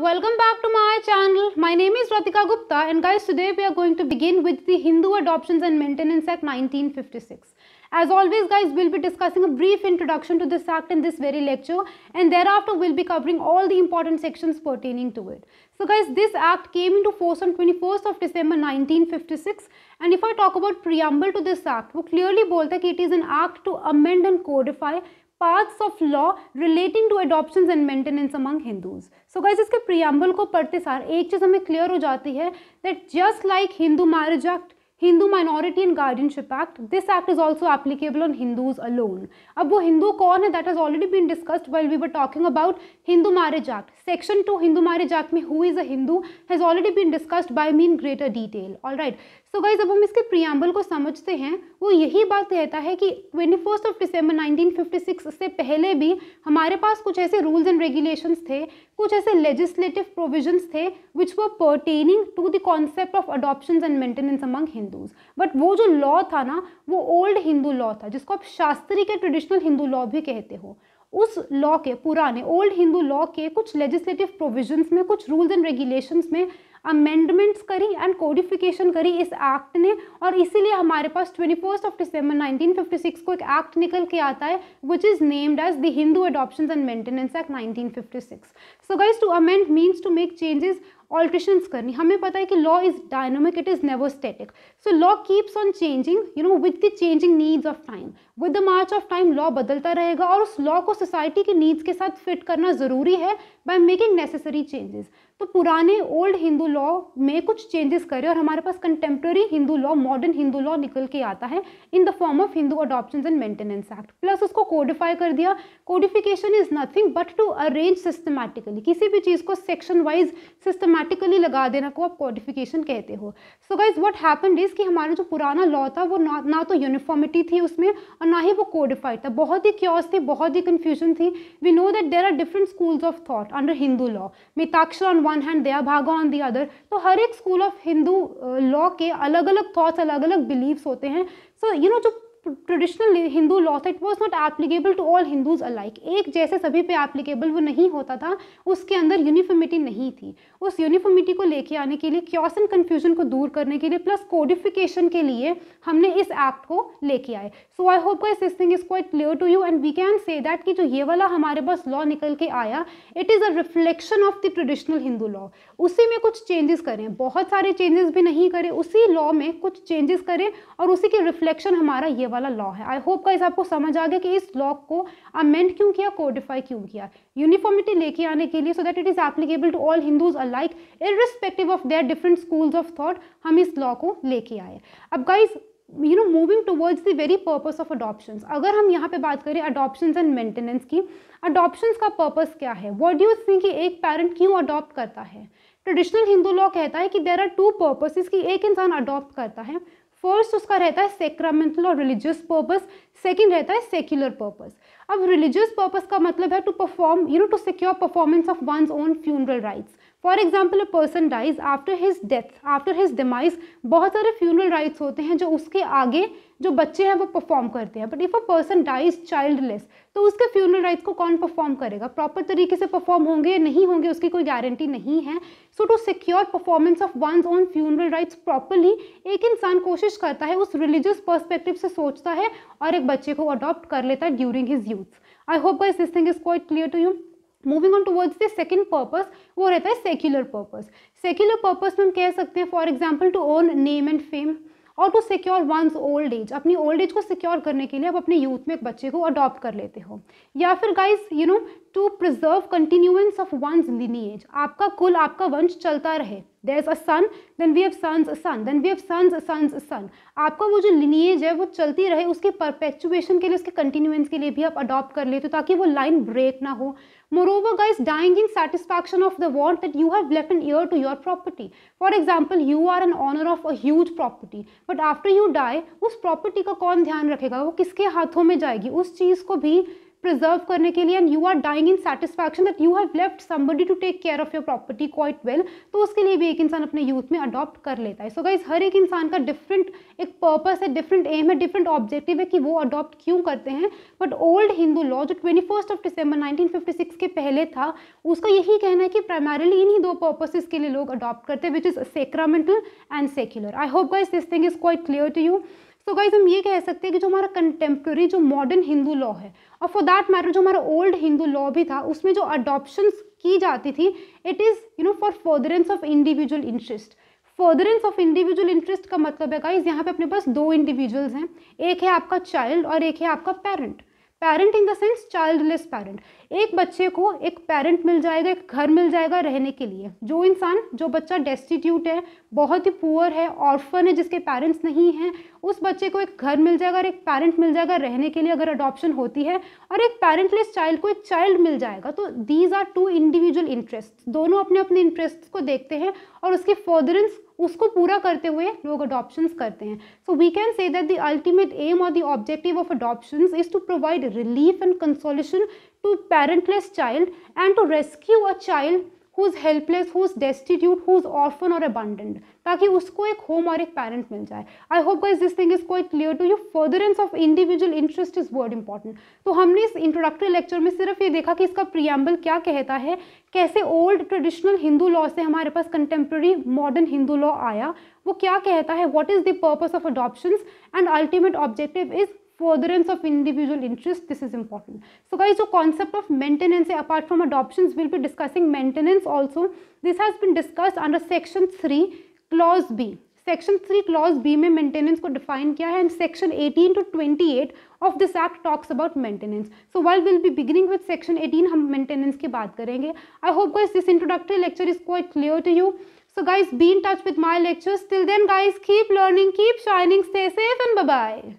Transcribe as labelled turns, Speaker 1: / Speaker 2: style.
Speaker 1: welcome back to my channel. My name is Ratika Gupta and guys today we are going to begin with the Hindu Adoptions and Maintenance Act 1956. As always guys we'll be discussing a brief introduction to this act in this very lecture and thereafter we'll be covering all the important sections pertaining to it. So guys this act came into force on 21st of December 1956 and if I talk about preamble to this act, we clearly बोलता that it is an act to amend and codify parts of law relating to adoption and maintenance among Hindus so guys इसके preamble को पढ़ते सार एक चीज़ हमें clear हो जाती है that just like Hindu marriage act Hindu minority and guardianship act this act is also applicable on Hindus alone अब वो हिंदू कौन है that has already been discussed well we were talking about Hindu marriage act section two Hindu marriage act में who is a Hindu has already been discussed by mean greater detail all right so so guys अब हम इसके preamble को समझते हैं वो यही बात कहता है कि twenty first of December nineteen fifty six से पहले भी हमारे पास कुछ ऐसे रूल्स एंड रेगुलेशंस थे कुछ ऐसे लेजिस्लेटिव प्रोविजंस थे which were pertaining to the concept of adoption and maintenance among Hindus but वो जो लॉ था ना वो ओल्ड हिंदू लॉ था जिसको आप शास्त्री के ट्रेडिशनल हिंदू लॉ भी कहते हो उस लॉ के पुराने ओल्ड हिंदू लॉ के कुछ लेजिस्लेटिव प्रोविजंस में कुछ रूल्स एंड रेगुलेशंस में अमेंडमेंट्स करी एंड कोडिफिकेशन करी इस एक्ट ने और इसीलिए हमारे पास twenty first of December nineteen fifty six को एक एक्ट निकल के आता है which is named as the Hindu adoption and maintenance act nineteen fifty six so guys to amend means to make changes alterations करनी हमें पता है कि law is dynamic it is never static so law keeps on changing you know with the changing needs of time with the march of time law बदलता रहेगा और उस law को सोसाइटी के नीड्स के साथ फिट करना ज़रूरी है बाय मेकिंग नेसेसरी चेंजेस तो पुराने ओल्ड हिंदू लॉ में कुछ चेंजेस करे और हमारे पास contemporary Hindu law modern Hindu law निकल के आता है in the form of Hindu adoption and maintenance act plus उसको कोडिफाई कर दिया codification is nothing but to arrange systematically किसी भी चीज़ को सेक्शन वाइज सिस्टमैटिकली लगा देना को आप कोडिफिकेशन कहते हो so guys what happen is कि हमारा जो पुराना लॉ था वो ना ना तो यूनिफॉर्मिटी थी उसमें और ना ही वो कोडिफाइड था बहुत ही क्योस थी बहुत ही कन्फ्यूजन थी we know that there are different schools of thought under Hindu law Mitakshara on one hand Dayabhaga on the other तो हर एक स्कूल ऑफ हिंदू लॉ के अलग अलग थॉट्स अलग अलग बिलीव्स होते हैं सो यू नो जो ट्रेडिशनल हिंदू लॉ था it was not applicable to all Hindus alike एक जैसे सभी पे एप्लीकेबल वो नहीं होता था उसके अंदर यूनिफॉर्मिटी नहीं थी उस यूनिफॉर्मिटी को लेके आने के लिए क्योस एंड कन्फ्यूजन को दूर करने के लिए प्लस कोडिफिकेशन के लिए हमने इस एक्ट को लेके आए so I hope guys this thing is quite clear to you and we can say that कि जो ये वाला हमारे पास लॉ निकल के आया it is a reflection of the traditional Hindu law उसी में कुछ चेंजेस करें बहुत सारे चेंजेस भी नहीं करें उसी लॉ में कुछ चेंजेस करें और उसी के रिफ्लेक्शन हमारा ये वाला लॉ है आई होप का इस आपको समझ आ गया कि इस लॉ को अमेंड क्यों किया कोडिफाई क्यों किया यूनिफॉर्मिटी लेके आने के लिए so that it is applicable to all Hindus alike irrespective of their different schools of thought हम इस लॉ को लेके आए अब guys you know moving towards the very purpose of adoption अगर हम यहाँ पे बात करें अडोप्शन एंड मेंटेनेंस की अडोप्शन का पर्पज क्या है वॉट डू थिंक एक पेरेंट क्यों अडोप्ट करता है ट्रेडिशनल हिंदू लॉ कहता है कि देर आर टू पर्पसेस कि एक इंसान अडॉप्ट करता है फर्स्ट उसका रहता है सेक्रामेंटल और रिलीजियस पर्पस सेकेंड रहता है सेक्युलर पर्पज अब रिलीजियस पर्पज का मतलब है to perform you know to secure performance of one's own funeral rites for example a person dies after his death after his demise बहुत सारे फ्यूनरल राइट्स होते हैं जो उसके आगे जो बच्चे हैं वो परफॉर्म करते हैं but if a person dies childless तो उसके फ्यूनरल राइट्स को कौन परफॉर्म करेगा प्रॉपर तरीके से परफॉर्म होंगे या नहीं होंगे उसकी कोई गारंटी नहीं है so to secure performance of one's own funeral rites properly एक इंसान कोशिश करता है उस रिलीजियस पर्सपेक्टिव से सोचता है और एक बच्चे को अडॉप्ट कर लेता है during his youth I hope guys this thing is quite clear to you moving on towards the second purpose वो रहता है सेक्युलर पर्पस सेक्युलर पर्पस में हम कह सकते हैं for example to own name and fame और to secure one's old age अपनी ओल्ड एज को सिक्योर करने के लिए आप अपने यूथ में एक बच्चे को अडॉप्ट कर लेते हो या फिर guys you know to preserve continuance of one's lineage आपका कुल आपका वंश चलता रहे there is a son then we have sons a son then we have sons a sons a son आपका वो जो लिनिएज है वो चलती रहे उसके परपेचुएशन के लिए उसके कंटिन्यूएंस के लिए भी आप अडॉप्ट कर लेते हो ताकि वो लाइन ब्रेक ना हो more guys dying in satisfaction of the want that you have left an heir to your property for example you are an owner of a huge property but after you die उस प्रॉपर्टी का कौन ध्यान रखेगा वो किसके हाथों में जाएगी उस चीज़ को भी प्रिजर्व करने के लिए and you are dying in satisfaction that you have left somebody to take care of your property quite well तो उसके लिए भी एक इंसान अपने यूथ में अडॉप्ट कर लेता है सो so गाइज हर एक इंसान का डिफरेंट एक पर्पस है डिफरेंट एम है डिफरेंट ऑब्जेक्टिव है कि वो अडॉप्ट क्यों करते हैं बट ओल्ड हिंदू लॉ जो twenty first of December nineteen fifty six के पहले था उसका यही कहना है कि प्राइमरली इन्हीं दो पर्पसेस के लिए लोग अडॉप्ट करते हैं which is sacramental and secular I hope guys this thing is quite clear to you so guys हम ये कह सकते हैं कि जो हमारा कंटेम्प्रेरी जो मॉडर्न हिंदू लॉ है और फॉर दैट मैटर जो हमारा ओल्ड हिंदू लॉ भी था उसमें जो अडोप्शन की जाती थी it is you know for furtherance of individual interest furtherance of individual interest का मतलब है गाइज यहाँ पे अपने पास दो इंडिविजुअल्स हैं एक है आपका चाइल्ड और एक है आपका parent parent in the sense childless parent एक बच्चे को एक पेरेंट मिल जाएगा एक घर मिल जाएगा रहने के लिए जो इंसान जो बच्चा डेस्टिट्यूट है बहुत ही पुअर है ऑर्फन है जिसके पेरेंट्स नहीं हैं उस बच्चे को एक घर मिल जाएगा और एक पेरेंट मिल जाएगा रहने के लिए अगर अडॉप्शन होती है और एक पेरेंटलेस चाइल्ड को एक चाइल्ड मिल जाएगा तो these are two individual interest दोनों अपने अपने इंटरेस्ट को देखते हैं और उसके फर्दरेंस उसको पूरा करते हुए लोग अडोप्शन करते हैं so we can say that the ultimate aim और the objective of adoption is to provide relief and consolation to parentless child and to rescue a child who is helpless who is destitute who is orphan और abandoned ताकि उसको एक home और एक parent मिल जाए I hope guys this thing is quite clear to you furtherance of individual interest is word important तो हमने इस इंट्रोडक्टरी लेक्चर में सिर्फ ये देखा कि इसका प्रियम्बल क्या कहता है कैसे ओल्ड ट्रेडिशनल हिंदू लॉ से हमारे पास कंटेम्प्रेरी मॉडर्न हिंदू लॉ आया वो क्या कहता है what is the purpose of adoption and ultimate objective is furtherance of individual interest this is important so guys the concept of maintenance apart from adoptions we'll be discussing maintenance also this has been discussed under section 3 clause b section 3 clause b mein maintenance ko define kya and section 18 to 28 of this act talks about maintenance so while we'll be beginning with section 18 maintenance ke baat i hope guys this introductory lecture is quite clear to you so guys be in touch with my lectures till then guys keep learning keep shining stay safe and bye bye